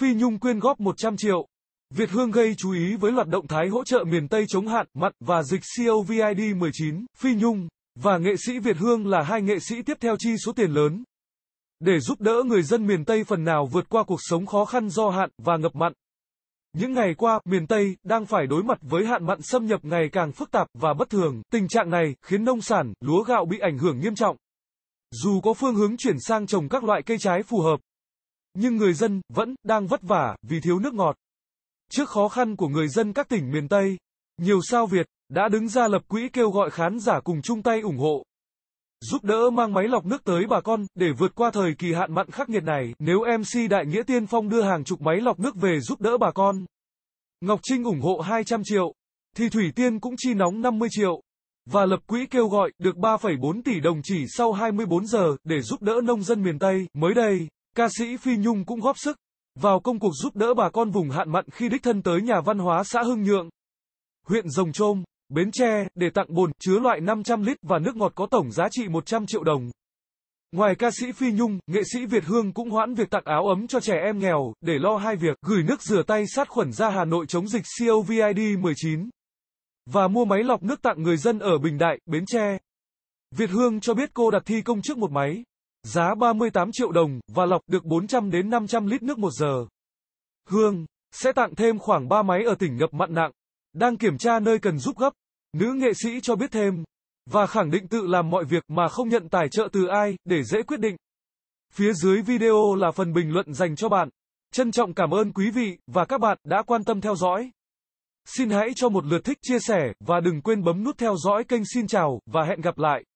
Phi Nhung quyên góp 100 triệu. Việt Hương gây chú ý với loạt động thái hỗ trợ miền Tây chống hạn, mặn và dịch COVID-19. Phi Nhung và nghệ sĩ Việt Hương là hai nghệ sĩ tiếp theo chi số tiền lớn để giúp đỡ người dân miền Tây phần nào vượt qua cuộc sống khó khăn do hạn và ngập mặn. Những ngày qua, miền Tây đang phải đối mặt với hạn mặn xâm nhập ngày càng phức tạp và bất thường. Tình trạng này khiến nông sản, lúa gạo bị ảnh hưởng nghiêm trọng. Dù có phương hướng chuyển sang trồng các loại cây trái phù hợp, nhưng người dân vẫn đang vất vả vì thiếu nước ngọt. Trước khó khăn của người dân các tỉnh miền Tây, nhiều sao Việt đã đứng ra lập quỹ kêu gọi khán giả cùng chung tay ủng hộ. Giúp đỡ mang máy lọc nước tới bà con để vượt qua thời kỳ hạn mặn khắc nghiệt này, nếu MC Đại Nghĩa Tiên Phong đưa hàng chục máy lọc nước về giúp đỡ bà con. Ngọc Trinh ủng hộ 200 triệu, thì Thủy Tiên cũng chi nóng 50 triệu và lập quỹ kêu gọi được 3,4 tỷ đồng chỉ sau 24 giờ để giúp đỡ nông dân miền Tây. Mới đây, Ca sĩ Phi Nhung cũng góp sức vào công cuộc giúp đỡ bà con vùng hạn mặn khi đích thân tới nhà văn hóa xã Hưng Nhượng, huyện Rồng Trôm, Bến Tre để tặng bồn chứa loại 500 lít và nước ngọt có tổng giá trị 100 triệu đồng. Ngoài ca sĩ Phi Nhung, nghệ sĩ Việt Hương cũng hoãn việc tặng áo ấm cho trẻ em nghèo để lo hai việc gửi nước rửa tay sát khuẩn ra Hà Nội chống dịch COVID-19 và mua máy lọc nước tặng người dân ở Bình Đại, Bến Tre. Việt Hương cho biết cô đặt thi công trước một máy giá 38 triệu đồng, và lọc được 400 đến 500 lít nước một giờ. Hương, sẽ tặng thêm khoảng 3 máy ở tỉnh ngập mặn nặng, đang kiểm tra nơi cần giúp gấp. Nữ nghệ sĩ cho biết thêm, và khẳng định tự làm mọi việc mà không nhận tài trợ từ ai, để dễ quyết định. Phía dưới video là phần bình luận dành cho bạn. Trân trọng cảm ơn quý vị và các bạn đã quan tâm theo dõi. Xin hãy cho một lượt thích chia sẻ và đừng quên bấm nút theo dõi kênh xin chào và hẹn gặp lại.